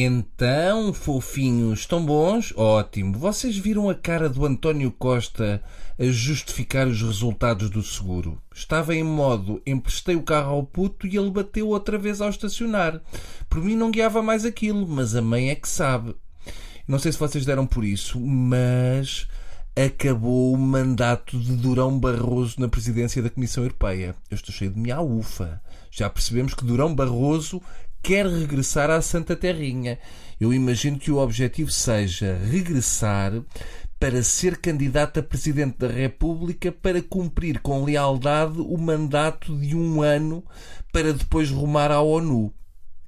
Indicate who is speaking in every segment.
Speaker 1: Então, fofinhos, estão bons? Ótimo. Vocês viram a cara do António Costa a justificar os resultados do seguro? Estava em modo emprestei o carro ao puto e ele bateu outra vez ao estacionar. Por mim não guiava mais aquilo, mas a mãe é que sabe. Não sei se vocês deram por isso, mas acabou o mandato de Durão Barroso na presidência da Comissão Europeia. Eu estou cheio de minha ufa. Já percebemos que Durão Barroso quer regressar à Santa Terrinha. Eu imagino que o objetivo seja regressar para ser candidato a Presidente da República para cumprir com lealdade o mandato de um ano para depois rumar à ONU.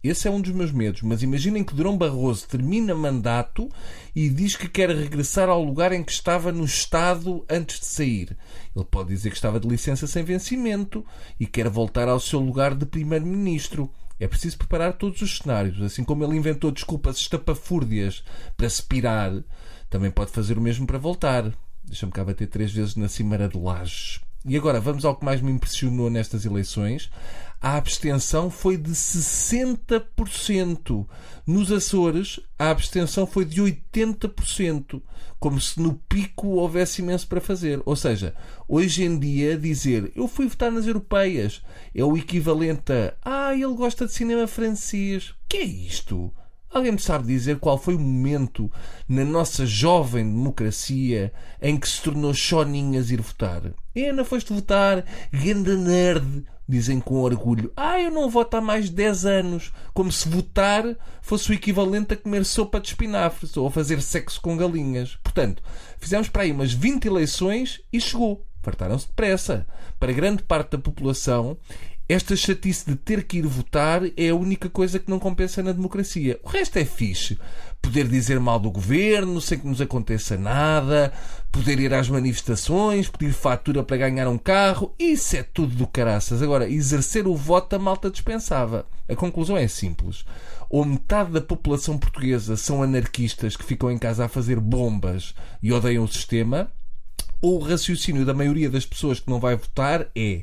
Speaker 1: Esse é um dos meus medos, mas imaginem que Durão Barroso termina mandato e diz que quer regressar ao lugar em que estava no Estado antes de sair. Ele pode dizer que estava de licença sem vencimento e quer voltar ao seu lugar de Primeiro-Ministro. É preciso preparar todos os cenários. Assim como ele inventou desculpas estapafúrdias para se pirar, também pode fazer o mesmo para voltar. Deixa-me cá bater três vezes na Cimeira de Lages. E agora vamos ao que mais me impressionou nestas eleições. A abstenção foi de 60%. Nos Açores, a abstenção foi de 80%. Como se no pico houvesse imenso para fazer. Ou seja, hoje em dia, dizer eu fui votar nas europeias é o equivalente a ah, ele gosta de cinema francês. que é isto? Alguém me sabe dizer qual foi o momento na nossa jovem democracia em que se tornou choninhas ir votar? E não foste votar, ganda nerd, dizem com orgulho. Ah, eu não voto há mais de 10 anos. Como se votar fosse o equivalente a comer sopa de espinafres ou a fazer sexo com galinhas. Portanto, fizemos para aí umas 20 eleições e chegou. Fartaram-se depressa. Para grande parte da população, esta chatice de ter que ir votar é a única coisa que não compensa na democracia. O resto é fixe. Poder dizer mal do governo sem que nos aconteça nada, poder ir às manifestações, pedir fatura para ganhar um carro, isso é tudo do caraças. Agora, exercer o voto a malta dispensava. A conclusão é simples. Ou metade da população portuguesa são anarquistas que ficam em casa a fazer bombas e odeiam o sistema, ou o raciocínio da maioria das pessoas que não vai votar é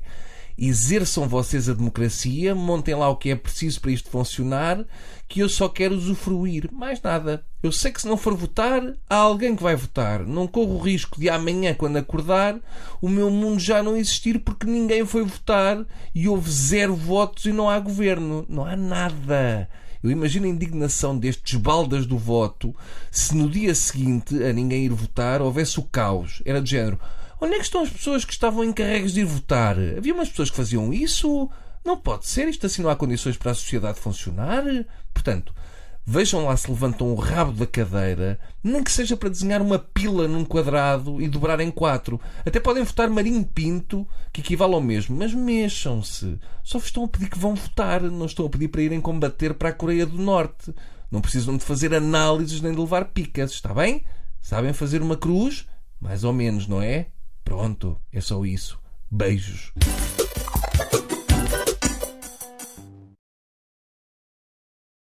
Speaker 1: exerçam vocês a democracia, montem lá o que é preciso para isto funcionar, que eu só quero usufruir, mais nada. Eu sei que se não for votar, há alguém que vai votar. Não corro o risco de amanhã, quando acordar, o meu mundo já não existir porque ninguém foi votar e houve zero votos e não há governo. Não há nada. Eu imagino a indignação destes baldas do voto se no dia seguinte, a ninguém ir votar, houvesse o caos. Era de género. Onde é que estão as pessoas que estavam encarregues de ir votar? Havia umas pessoas que faziam isso? Não pode ser, isto assim não há condições para a sociedade funcionar. Portanto, Vejam lá se levantam o rabo da cadeira, nem que seja para desenhar uma pila num quadrado e dobrar em quatro. Até podem votar Marinho Pinto, que equivale ao mesmo, mas mexam-se. Só vos estão a pedir que vão votar, não estão a pedir para irem combater para a Coreia do Norte. Não precisam de fazer análises nem de levar picas, está bem? Sabem fazer uma cruz? Mais ou menos, não é? Pronto, é só isso. Beijos.